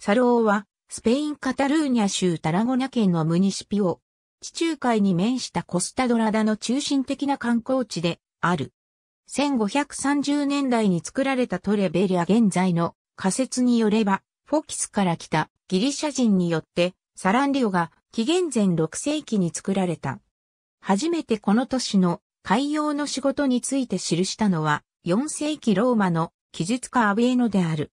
サローは、スペイン・カタルーニャ州タラゴナ県のムニシピオ。地中海に面したコスタドラダの中心的な観光地である。1530年代に作られたトレベリア現在の仮説によれば、フォキスから来たギリシャ人によってサランリオが紀元前6世紀に作られた。初めてこの都市の海洋の仕事について記したのは4世紀ローマの記述家アビエノである。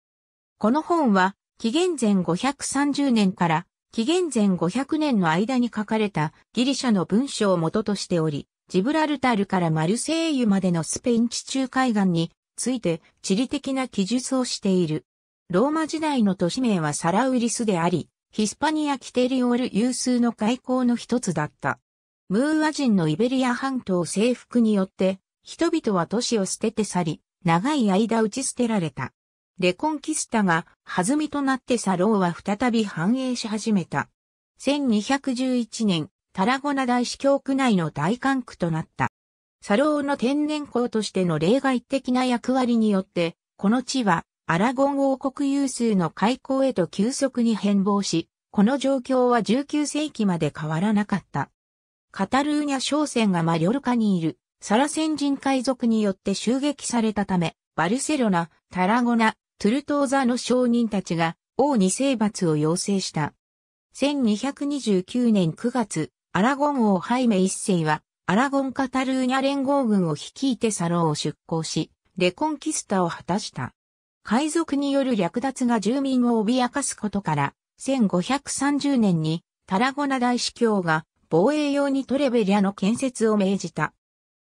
この本は紀元前530年から紀元前500年の間に書かれたギリシャの文章を元としており、ジブラルタルからマルセイユまでのスペイン地中海岸について地理的な記述をしている。ローマ時代の都市名はサラウリスであり、ヒスパニア・キテリオール有数の外交の一つだった。ムーア人のイベリア半島征服によって、人々は都市を捨てて去り、長い間打ち捨てられた。レコンキスタが弾みとなってサローは再び繁栄し始めた。1211年、タラゴナ大司教区内の大管区となった。サローの天然港としての例外的な役割によって、この地はアラゴン王国有数の開港へと急速に変貌し、この状況は19世紀まで変わらなかった。カタルーニャ商船がマリョルカにいるサラ先人海賊によって襲撃されたため、バルセロナ、タラゴナ、トゥルトーザの商人たちが王に征伐を要請した。1229年9月、アラゴン王ハイメ一世は、アラゴンカタルーニャ連合軍を率いてサローを出港し、レコンキスタを果たした。海賊による略奪が住民を脅かすことから、1530年にタラゴナ大司教が防衛用にトレベリアの建設を命じた。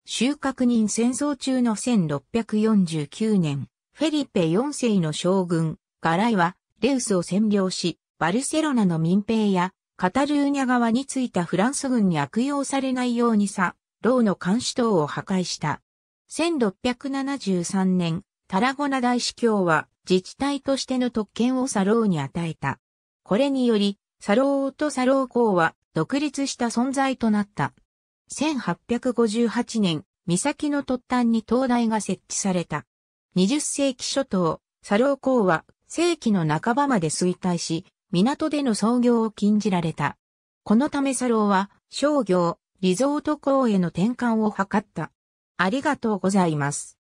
収穫人戦争中の1649年、フェリペ4世の将軍、ガライは、レウスを占領し、バルセロナの民兵や、カタルーニャ側についたフランス軍に悪用されないようにさ、ローの監視塔を破壊した。1673年、タラゴナ大司教は自治体としての特権をサローに与えた。これにより、サローとサロー公は独立した存在となった。1858年、岬の突端に灯台が設置された。20世紀初頭、サロー港は世紀の半ばまで衰退し、港での操業を禁じられた。このためサローは商業、リゾート港への転換を図った。ありがとうございます。